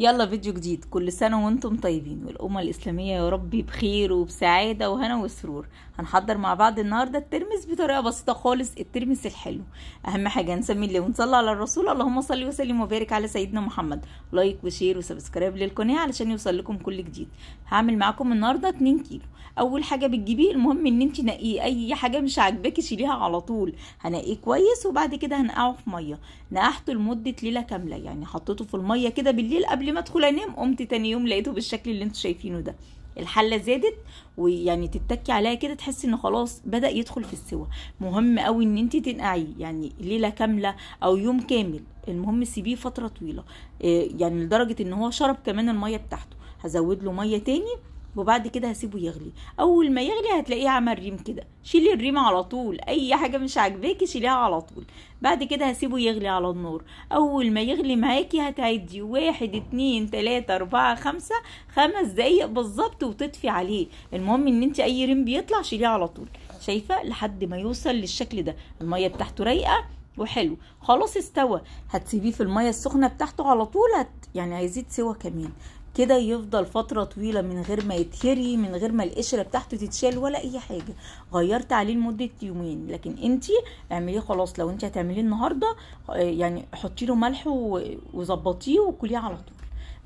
يلا فيديو جديد كل سنة وانتم طيبين والأمة الإسلامية يا ربي بخير وبسعادة وهنا وسرور هنحضر مع بعض النهاردة الترمس بطريقة بسيطة خالص الترمس الحلو أهم حاجة نسمي الله ونصلي على الرسول اللهم صل وسلم وبارك على سيدنا محمد لايك وشير وسبسكرايب للقناة علشان يوصل لكم كل جديد هعمل معاكم النهاردة 2 كيلو أول حاجة بتجيبيه المهم إن انت نقيه أي حاجة مش عاجباكي شيليها على طول هنقيه كويس وبعد كده هنقعه في مية نقحته لمدة ليلة كاملة يعني حطيته في المية كده بالليل قبل قبل ما ادخل انام قمت تاني يوم لقيته بالشكل اللي انتوا شايفينه ده الحله زادت ويعني تتكي عليها كده تحسي ان خلاص بدا يدخل في السوا مهم قوي ان انت تنقعيه يعني ليله كامله او يوم كامل المهم سيبيه فتره طويله آه، يعني لدرجه ان هو شرب كمان الميه بتاعته هزود له ميه تاني وبعد كده هسيبه يغلي اول ما يغلي هتلاقيه عمل ريم كده شيلي الريم على طول اي حاجه مش عاجباكي شيليها على طول بعد كده هسيبه يغلي على النار اول ما يغلي معاكي هتعدي واحد اتنين تلاته اربعه خمسه خمس دقايق بالظبط وتطفي عليه المهم ان انت اي ريم بيطلع شيليه على طول شايفه لحد ما يوصل للشكل ده الميه بتاعته رايقه وحلو خلاص استوى هتسيبيه في الميه السخنه بتاعته على طول هت... يعني هيزيد سوا كمان كده يفضل فتره طويله من غير ما يتهري من غير ما القشره بتاعته تتشال ولا اي حاجه غيرت عليه لمده يومين لكن انت اعمليه خلاص لو انت هتعمليه النهارده آه، يعني حطي له ملح وظبطيه وكليه على طول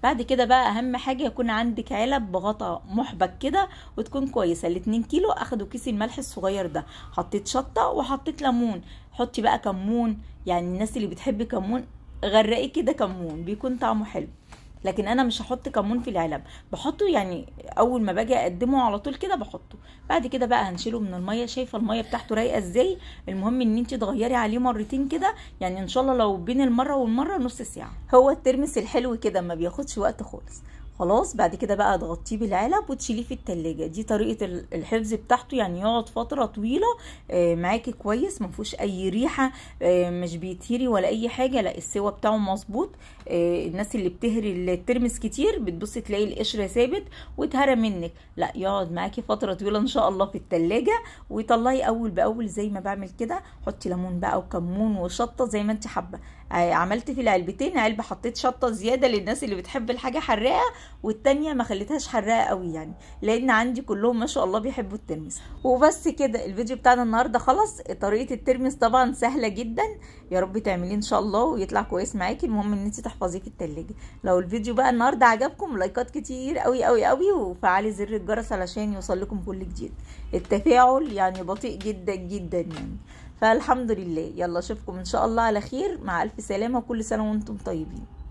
بعد كده بقى اهم حاجه يكون عندك علب بغطا محبك كده وتكون كويسه الاتنين كيلو اخدوا كيس الملح الصغير ده حطيت شطه وحطيت ليمون حطي بقى كمون يعني الناس اللي بتحب كمون غرقي كده كمون بيكون طعمه حلو لكن انا مش هحط كمون في العلب بحطه يعني اول ما باجي اقدمه على طول كده بحطه بعد كده بقى هنشيله من الميه شايفه الميه بتاعته رايقه ازاي المهم ان انت تغيري عليه مرتين كده يعني ان شاء الله لو بين المره والمره نص ساعه هو الترمس الحلو كده ما بياخدش وقت خالص خلاص بعد كده بقى تغطيه بالعلب وتشيليه في التلاجة دي طريقة الحفظ بتاعته يعني يقعد فترة طويلة آه، معاكي كويس فيهوش اي ريحة آه، مش بيتهري ولا اي حاجة لا السوا بتاعه مظبوط آه، الناس اللي بتهري الترمس كتير بتبص تلاقي القشرة ثابت واتهرى منك لا يقعد معاكي فترة طويلة ان شاء الله في التلاجة وطلعي اول باول زي ما بعمل كده حطي ليمون بقى وكمون وشطة زي ما انت حابة آه، عملت في العلبتين علبه حطيت شطه زياده للناس اللي بتحب الحاجه حراقه والتانيه ما خليتهاش حراقه قوي يعني لان عندي كلهم ما شاء الله بيحبوا الترمس وبس كده الفيديو بتاعنا النهارده خلص طريقه الترمس طبعا سهله جدا يا رب تعمليه ان شاء الله ويطلع كويس معاكي المهم ان انت تحفظيه في التلاجة لو الفيديو بقى النهارده عجبكم لايكات كتير قوي قوي قوي وفعلي زر الجرس علشان يوصل لكم كل جديد التفاعل يعني بطيء جدا جدا يعني فالحمد لله يلا اشوفكم ان شاء الله على خير مع الف سلامه وكل سنه وانتم طيبين